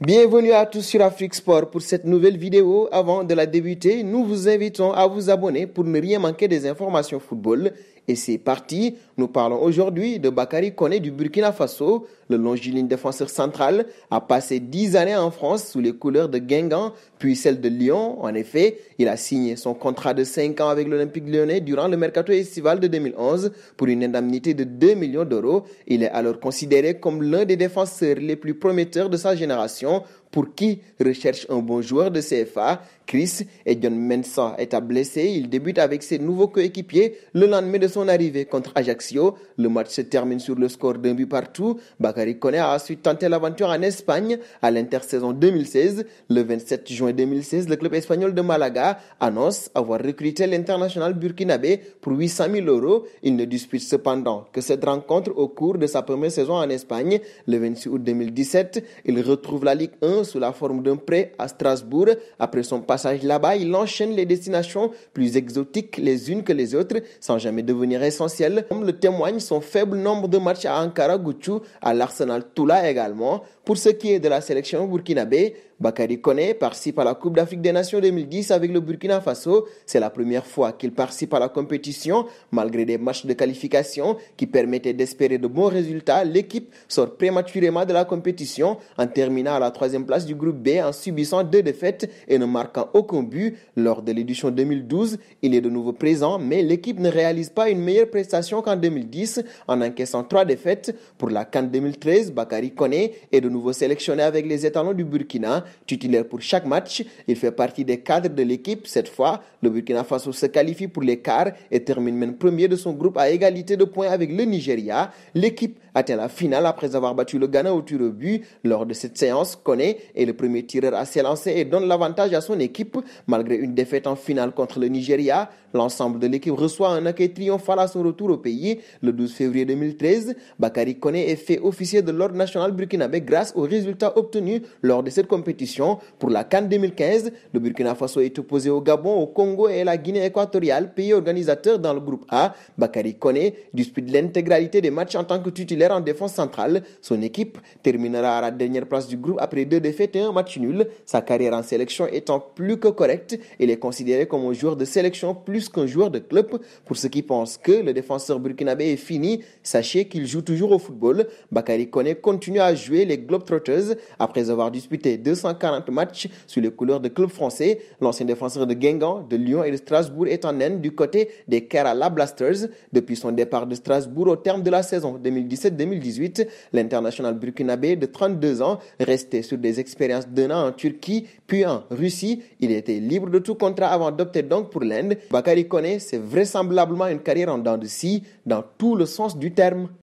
Bienvenue à tous sur Afrique Sport pour cette nouvelle vidéo. Avant de la débuter, nous vous invitons à vous abonner pour ne rien manquer des informations football et c'est parti, nous parlons aujourd'hui de Bakary Kone du Burkina Faso. Le longiligne défenseur central a passé 10 années en France sous les couleurs de Guingamp, puis celle de Lyon. En effet, il a signé son contrat de 5 ans avec l'Olympique lyonnais durant le mercato estival de 2011 pour une indemnité de 2 millions d'euros. Il est alors considéré comme l'un des défenseurs les plus prometteurs de sa génération pour qui recherche un bon joueur de CFA. Chris et John Mensah est blessé. Il débute avec ses nouveaux coéquipiers le lendemain de son arrivée contre Ajaccio. Le match se termine sur le score d'un but partout. Bakary Kone a ensuite tenté l'aventure en Espagne à l'intersaison 2016. Le 27 juin 2016, le club espagnol de Malaga annonce avoir recruté l'international burkinabé pour 800 000 euros. Il ne dispute cependant que cette rencontre au cours de sa première saison en Espagne. Le 26 août 2017, il retrouve la Ligue 1 sous la forme d'un prêt à Strasbourg. Après son passage là-bas, il enchaîne les destinations plus exotiques les unes que les autres, sans jamais devenir essentiel, comme le témoigne son faible nombre de matchs à Ankara Gucci, à l'Arsenal Tula également. Pour ce qui est de la sélection Burkina B, Bakari Koné participe à la Coupe d'Afrique des Nations 2010 avec le Burkina Faso. C'est la première fois qu'il participe à la compétition. Malgré des matchs de qualification qui permettaient d'espérer de bons résultats, l'équipe sort prématurément de la compétition en terminant à la troisième place du groupe B en subissant deux défaites et ne marquant aucun but. Lors de l'édition 2012, il est de nouveau présent, mais l'équipe ne réalise pas une meilleure prestation qu'en 2010 en encaissant trois défaites. Pour la Cannes 2013, Bakari Koné est de nouveau nouveau sélectionné avec les étalons du Burkina, titulaire pour chaque match. Il fait partie des cadres de l'équipe. Cette fois, le Burkina Faso se qualifie pour l'écart et termine même premier de son groupe à égalité de points avec le Nigeria. L'équipe atteint la finale après avoir battu le Ghana au tir au but. Lors de cette séance, Kone est le premier tireur à s'élancer et donne l'avantage à son équipe. Malgré une défaite en finale contre le Nigeria, l'ensemble de l'équipe reçoit un accueil triomphal à son retour au pays. Le 12 février 2013, Bakari Kone est fait officier de l'Ordre national burkinabé grâce grâce aux résultats obtenus lors de cette compétition. Pour la Cannes 2015, le Burkina Faso est opposé au Gabon, au Congo et à la Guinée équatoriale, pays organisateur dans le groupe A. Bakary Kone dispute l'intégralité des matchs en tant que titulaire en défense centrale. Son équipe terminera à la dernière place du groupe après deux défaites et un match nul. Sa carrière en sélection étant plus que correcte, il est considéré comme un joueur de sélection plus qu'un joueur de club. Pour ceux qui pensent que le défenseur burkinabé est fini, sachez qu'il joue toujours au football. Bakary Kone continue à jouer les Globetrotters. Après avoir disputé 240 matchs sous les couleurs de clubs français, l'ancien défenseur de Guingamp, de Lyon et de Strasbourg est en Inde du côté des Kerala Blasters. Depuis son départ de Strasbourg au terme de la saison 2017-2018, l'international burkinabé de 32 ans, restait sur des expériences d'un an en Turquie puis en Russie, il était libre de tout contrat avant d'opter donc pour l'Inde. Bakary connaît c'est vraisemblablement une carrière en dents de scie dans tout le sens du terme.